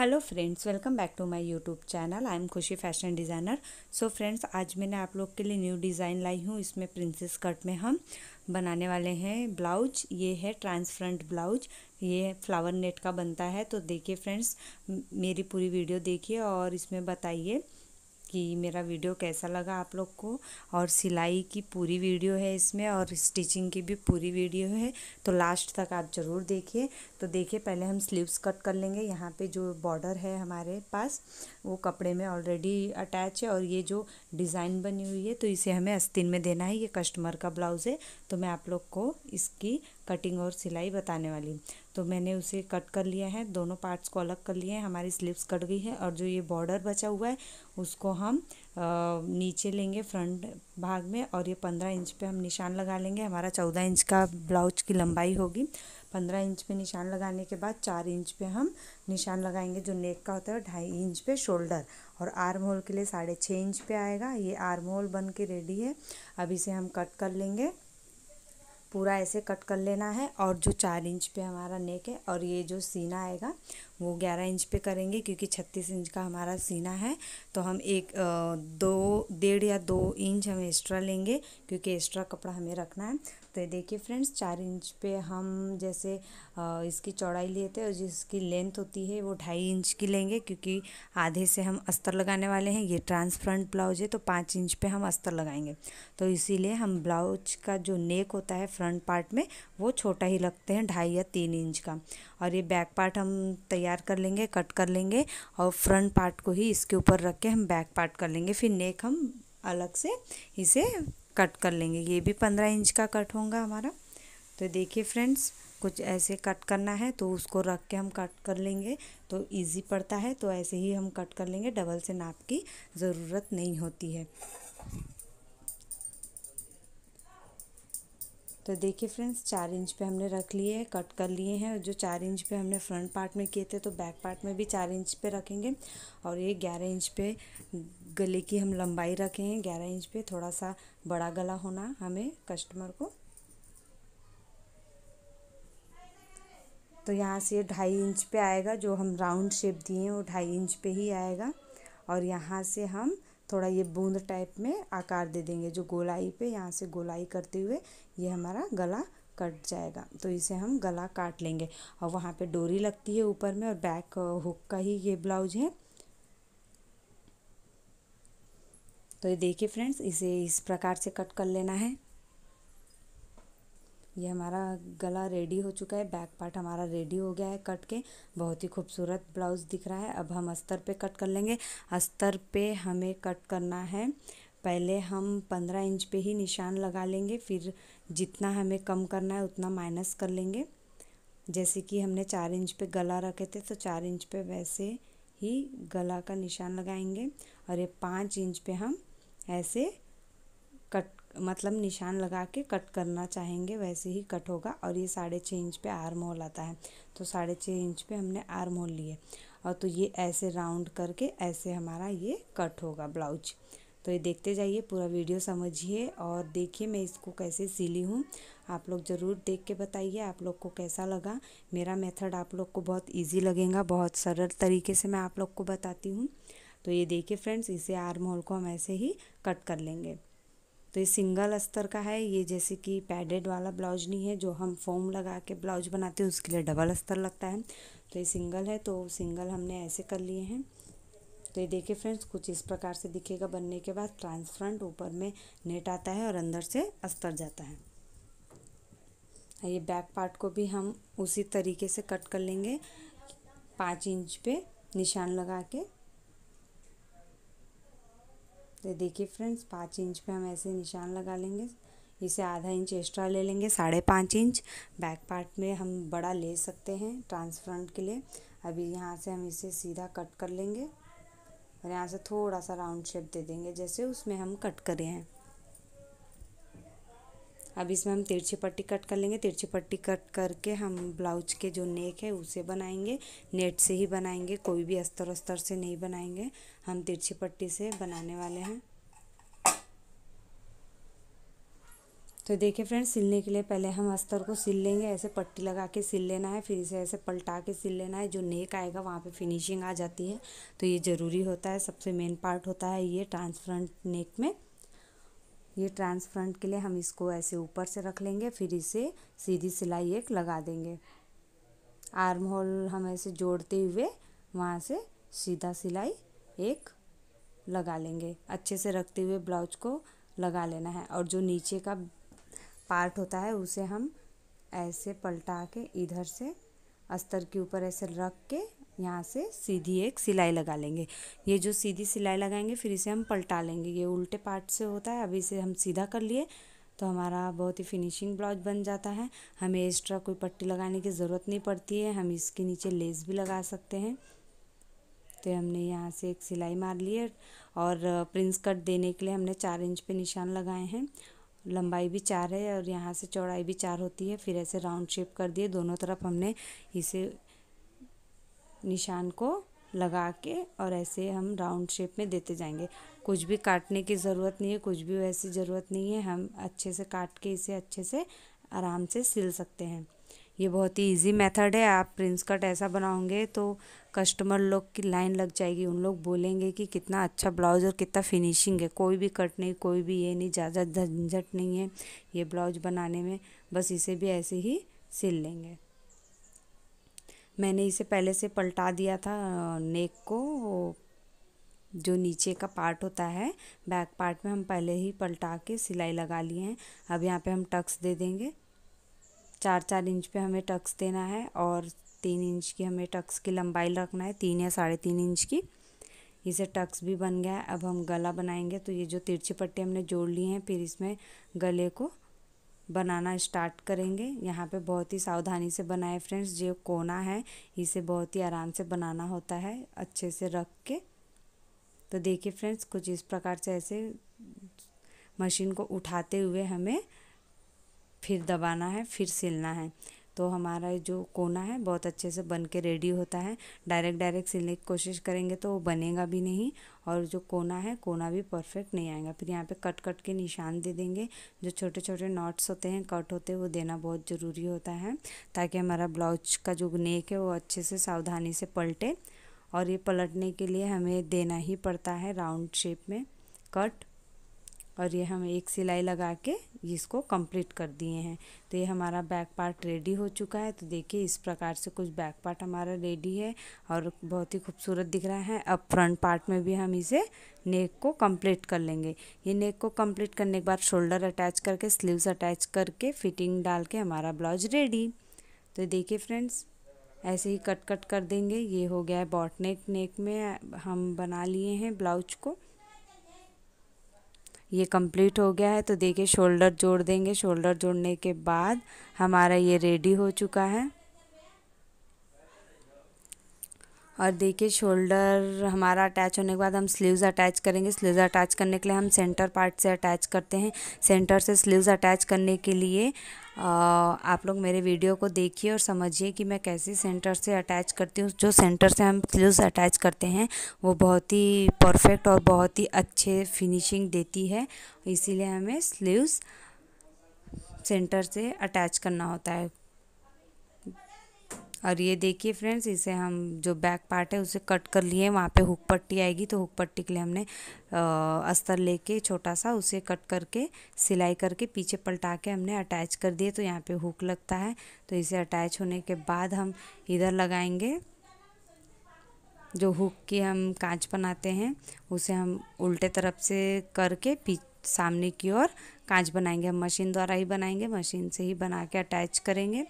hello friends welcome back to my YouTube channel I am Khushi fashion designer so friends आज मैंने आप लोग के लिए न्यू डिज़ाइन लाई हूँ इसमें प्रिंसेस कट में हम बनाने वाले हैं ब्लाउज ये है ट्रांसफ्रंट ब्लाउज ये फ्लावर नेट का बनता है तो देखिए फ्रेंड्स मेरी पूरी वीडियो देखिए और इसमें बताइए कि मेरा वीडियो कैसा लगा आप लोग को और सिलाई की पूरी वीडियो है इसमें और स्टिचिंग की भी पूरी वीडियो है तो लास्ट तक आप ज़रूर देखिए तो देखिए पहले हम स्लीव्स कट कर लेंगे यहाँ पे जो बॉर्डर है हमारे पास वो कपड़े में ऑलरेडी अटैच है और ये जो डिज़ाइन बनी हुई है तो इसे हमें अस्तिन में देना है ये कस्टमर का ब्लाउज़ है तो मैं आप लोग को इसकी कटिंग और सिलाई बताने वाली तो मैंने उसे कट कर लिया है दोनों पार्ट्स को अलग कर लिए हैं हमारी स्लीव्स कट गई है और जो ये बॉर्डर बचा हुआ है उसको हम नीचे लेंगे फ्रंट भाग में और ये पंद्रह इंच पे हम निशान लगा लेंगे हमारा चौदह इंच का ब्लाउज की लंबाई होगी पंद्रह इंच पे निशान लगाने के बाद चार इंच पे हम निशान लगाएंगे जो नेक का होता है ढाई इंच पे शोल्डर और आर्म होल के लिए साढ़े छः इंच पे आएगा ये आर्म होल बन के रेडी है अब इसे हम कट कर लेंगे पूरा ऐसे कट कर लेना है और जो चार इंच पे हमारा नेक है और ये जो सीना आएगा वो ग्यारह इंच पे करेंगे क्योंकि छत्तीस इंच का हमारा सीना है तो हम एक दो डेढ़ या दो इंच हम एक्स्ट्रा लेंगे क्योंकि एक्स्ट्रा कपड़ा हमें रखना है तो देखिए फ्रेंड्स चार इंच पे हम जैसे इसकी चौड़ाई लिए थे और जिसकी लेंथ होती है वो ढाई इंच की लेंगे क्योंकि आधे से हम अस्तर लगाने वाले हैं ये ट्रांसफ्रंट ब्लाउज है तो पाँच इंच पे हम अस्तर लगाएंगे तो इसीलिए हम ब्लाउज का जो नेक होता है फ्रंट पार्ट में वो छोटा ही लगते हैं ढाई या तीन इंच का और ये बैक पार्ट हम तैयार कर लेंगे कट कर लेंगे और फ्रंट पार्ट को ही इसके ऊपर रख के हम बैक पार्ट कर लेंगे फिर नेक हम अलग से इसे कट कर लेंगे ये भी पंद्रह इंच का कट होगा हमारा तो देखिए फ्रेंड्स कुछ ऐसे कट करना है तो उसको रख के हम कट कर लेंगे तो इजी पड़ता है तो ऐसे ही हम कट कर लेंगे डबल से नाप की ज़रूरत नहीं होती है तो देखिए फ्रेंड्स चार इंच पे हमने रख लिए हैं कट कर लिए हैं और जो चार इंच पे हमने फ्रंट पार्ट में किए थे तो बैक पार्ट में भी चार इंच पे रखेंगे और ये ग्यारह इंच पे गले की हम लंबाई रखे हैं ग्यारह इंच पे थोड़ा सा बड़ा गला होना हमें कस्टमर को तो यहाँ से ये ढाई इंच पे आएगा जो हम राउंड शेप दिए हैं वो ढाई इंच पे ही आएगा और यहाँ से हम थोड़ा ये बूंद टाइप में आकार दे देंगे जो गोलाई पे यहाँ से गोलाई करते हुए ये हमारा गला कट जाएगा तो इसे हम गला काट लेंगे और वहाँ पे डोरी लगती है ऊपर में और बैक हुक का ही ये ब्लाउज है तो ये देखिए फ्रेंड्स इसे इस प्रकार से कट कर लेना है ये हमारा गला रेडी हो चुका है बैक पार्ट हमारा रेडी हो गया है कट के बहुत ही खूबसूरत ब्लाउज़ दिख रहा है अब हम अस्तर पे कट कर लेंगे अस्तर पे हमें कट करना है पहले हम पंद्रह इंच पे ही निशान लगा लेंगे फिर जितना हमें कम करना है उतना माइनस कर लेंगे जैसे कि हमने चार इंच पे गला रखे थे तो चार इंच पे वैसे ही गला का निशान लगाएंगे और ये पाँच इंच पे हम ऐसे कट मतलब निशान लगा के कट करना चाहेंगे वैसे ही कट होगा और ये साढ़े छः इंच पे आर्म होल आता है तो साढ़े छः इंच पे हमने आर्म होल लिए और तो ये ऐसे राउंड करके ऐसे हमारा ये कट होगा ब्लाउज तो ये देखते जाइए पूरा वीडियो समझिए और देखिए मैं इसको कैसे सिली हूँ आप लोग ज़रूर देख के बताइए आप लोग को कैसा लगा मेरा मेथड आप लोग को बहुत इजी लगेगा बहुत सरल तरीके से मैं आप लोग को बताती हूँ तो ये देखिए फ्रेंड्स इसे आर्म होल को हम ऐसे ही कट कर लेंगे तो ये सिंगल अस्तर का है ये जैसे कि पैडेड वाला ब्लाउज नहीं है जो हम फोम लगा के ब्लाउज बनाते हैं उसके लिए डबल अस्तर लगता है तो ये सिंगल है तो सिंगल हमने ऐसे कर लिए हैं तो ये देखिए फ्रेंड्स कुछ इस प्रकार से दिखेगा बनने के बाद ट्रांसफ्रंट ऊपर में नेट आता है और अंदर से अस्तर जाता है ये बैक पार्ट को भी हम उसी तरीके से कट कर लेंगे पाँच इंच पे निशान लगा के तो देखिए फ्रेंड्स पाँच इंच पे हम ऐसे निशान लगा लेंगे इसे आधा इंच एक्स्ट्रा ले लेंगे साढ़े पाँच इंच बैक पार्ट में हम बड़ा ले सकते हैं ट्रांसफ्रंट के लिए अभी यहाँ से हम इसे सीधा कट कर लेंगे और यहाँ से थोड़ा सा राउंड शेप दे देंगे जैसे उसमें हम कट करें हैं अब इसमें हम तिरछी पट्टी कट कर लेंगे तिरछी पट्टी कट करके हम ब्लाउज के जो नेक है उसे बनाएंगे नेट से ही बनाएंगे कोई भी अस्तर अस्तर से नहीं बनाएंगे हम तिरछी पट्टी से बनाने वाले हैं तो देखिए फ्रेंड्स सिलने के लिए पहले हम अस्तर को सिल लेंगे ऐसे पट्टी लगा के सिल लेना है फिर इसे ऐसे पलटा के सिल लेना है जो नेक आएगा वहाँ पे फिनिशिंग आ जाती है तो ये ज़रूरी होता है सबसे मेन पार्ट होता है ये ट्रांसफ्रंट नेक में ये ट्रांसफ्रंट के लिए हम इसको ऐसे ऊपर से रख लेंगे फिर इसे सीधी सिलाई एक लगा देंगे आर्म होल हम ऐसे जोड़ते हुए वहाँ से सीधा सिलाई एक लगा लेंगे अच्छे से रखते हुए ब्लाउज को लगा लेना है और जो नीचे का पार्ट होता है उसे हम ऐसे पलटा के इधर से अस्तर के ऊपर ऐसे रख के यहाँ से सीधी एक सिलाई लगा लेंगे ये जो सीधी सिलाई लगाएंगे फिर इसे हम पलटा लेंगे ये उल्टे पार्ट से होता है अभी इसे हम सीधा कर लिए तो हमारा बहुत ही फिनिशिंग ब्लाउज बन जाता है हमें एक्स्ट्रा कोई पट्टी लगाने की ज़रूरत नहीं पड़ती है हम इसके नीचे लेस भी लगा सकते हैं तो हमने यहाँ से एक सिलाई मार ली है और प्रिंस कट देने के लिए हमने चार इंच पे निशान लगाए हैं लंबाई भी चार है और यहाँ से चौड़ाई भी चार होती है फिर ऐसे राउंड शेप कर दिए दोनों तरफ हमने इसे निशान को लगा के और ऐसे हम राउंड शेप में देते जाएंगे कुछ भी काटने की ज़रूरत नहीं है कुछ भी वैसी ज़रूरत नहीं है हम अच्छे से काट के इसे अच्छे से आराम से सिल सकते हैं ये बहुत ही इजी मेथड है आप प्रिंस कट ऐसा बनाओगे तो कस्टमर लोग की लाइन लग जाएगी उन लोग बोलेंगे कि कितना अच्छा ब्लाउज़ और कितना फिनिशिंग है कोई भी कट नहीं कोई भी ये नहीं ज़्यादा झंझट नहीं है ये ब्लाउज बनाने में बस इसे भी ऐसे ही सिल लेंगे मैंने इसे पहले से पलटा दिया था नेक को जो नीचे का पार्ट होता है बैक पार्ट में हम पहले ही पलटा के सिलाई लगा लिए हैं अब यहाँ पे हम टक्स दे देंगे चार चार इंच पे हमें टक्स देना है और तीन इंच की हमें टक्स की लंबाई रखना है तीन या साढ़े तीन इंच की इसे टक्स भी बन गया है अब हम गला बनाएंगे तो ये जो तिरछी पट्टी हमने जोड़ ली हैं फिर इसमें गले को बनाना स्टार्ट करेंगे यहाँ पे बहुत ही सावधानी से बनाए फ्रेंड्स जो कोना है इसे बहुत ही आराम से बनाना होता है अच्छे से रख के तो देखिए फ्रेंड्स कुछ इस प्रकार से ऐसे मशीन को उठाते हुए हमें फिर दबाना है फिर सिलना है तो हमारा जो कोना है बहुत अच्छे से बन के रेडी होता है डायरेक्ट डायरेक्ट सिलने की कोशिश करेंगे तो वो बनेगा भी नहीं और जो कोना है कोना भी परफेक्ट नहीं आएगा फिर यहाँ पे कट कट के निशान दे देंगे जो छोटे छोटे नॉट्स होते हैं कट होते हैं वो देना बहुत ज़रूरी होता है ताकि हमारा ब्लाउज का जो नेक है वो अच्छे से सावधानी से पलटे और ये पलटने के लिए हमें देना ही पड़ता है राउंड शेप में कट और ये हम एक सिलाई लगा के इसको कंप्लीट कर दिए हैं तो ये हमारा बैक पार्ट रेडी हो चुका है तो देखिए इस प्रकार से कुछ बैक पार्ट हमारा रेडी है और बहुत ही खूबसूरत दिख रहा है अब फ्रंट पार्ट में भी हम इसे नेक को कंप्लीट कर लेंगे ये नेक को कंप्लीट करने के बाद शोल्डर अटैच करके स्लीव्स अटैच करके फिटिंग डाल के हमारा ब्लाउज रेडी तो देखिए फ्रेंड्स ऐसे ही कट कट कर देंगे ये हो गया है बॉटनेक नेक में हम बना लिए हैं ब्लाउज को ये कंप्लीट हो गया है तो देखिए शोल्डर जोड़ देंगे शोल्डर जोड़ने के बाद हमारा ये रेडी हो चुका है और देखिए शोल्डर हमारा अटैच होने के बाद हम स्लीव्स अटैच करेंगे स्लीव्स अटैच करने के लिए हम सेंटर पार्ट से अटैच करते हैं सेंटर से स्लीव्स अटैच करने के लिए आप लोग मेरे वीडियो को देखिए और समझिए कि मैं कैसे सेंटर से अटैच करती हूँ जो सेंटर से हम स्लीव्स अटैच करते हैं वो बहुत ही परफेक्ट और बहुत ही अच्छे फिनिशिंग देती है इसीलिए हमें स्लीव्स सेंटर से अटैच करना होता है और ये देखिए फ्रेंड्स इसे हम जो बैक पार्ट है उसे कट कर लिए वहाँ पे हुक पट्टी आएगी तो हुक पट्टी के लिए हमने अस्तर लेके छोटा सा उसे कट करके सिलाई करके पीछे पलटा के हमने अटैच कर दिए तो यहाँ पे हुक लगता है तो इसे अटैच होने के बाद हम इधर लगाएंगे जो हुक की हम कांच बनाते हैं उसे हम उल्टे तरफ से करके सामने की ओर कांच बनाएंगे हम मशीन द्वारा ही बनाएंगे मशीन से ही बना के अटैच करेंगे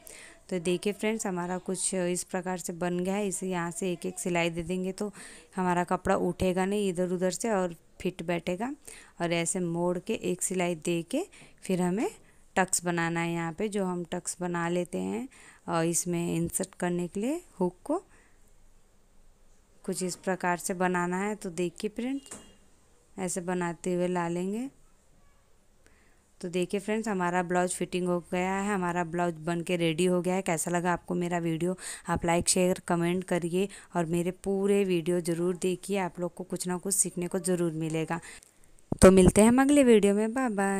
तो देखिए फ्रेंड्स हमारा कुछ इस प्रकार से बन गया है इसे यहाँ से एक एक सिलाई दे देंगे तो हमारा कपड़ा उठेगा नहीं इधर उधर से और फिट बैठेगा और ऐसे मोड़ के एक सिलाई दे के फिर हमें टक्स बनाना है यहाँ पे जो हम टक्स बना लेते हैं और इसमें इंसर्ट करने के लिए हुक को कुछ इस प्रकार से बनाना है तो देखिए फ्रेंड्स ऐसे बनाते हुए ला लेंगे तो देखिए फ्रेंड्स हमारा ब्लाउज फिटिंग हो गया है हमारा ब्लाउज बन के रेडी हो गया है कैसा लगा आपको मेरा वीडियो आप लाइक शेयर कमेंट करिए और मेरे पूरे वीडियो ज़रूर देखिए आप लोग को कुछ ना कुछ सीखने को ज़रूर मिलेगा तो मिलते हैं हम अगले वीडियो में बाय बाय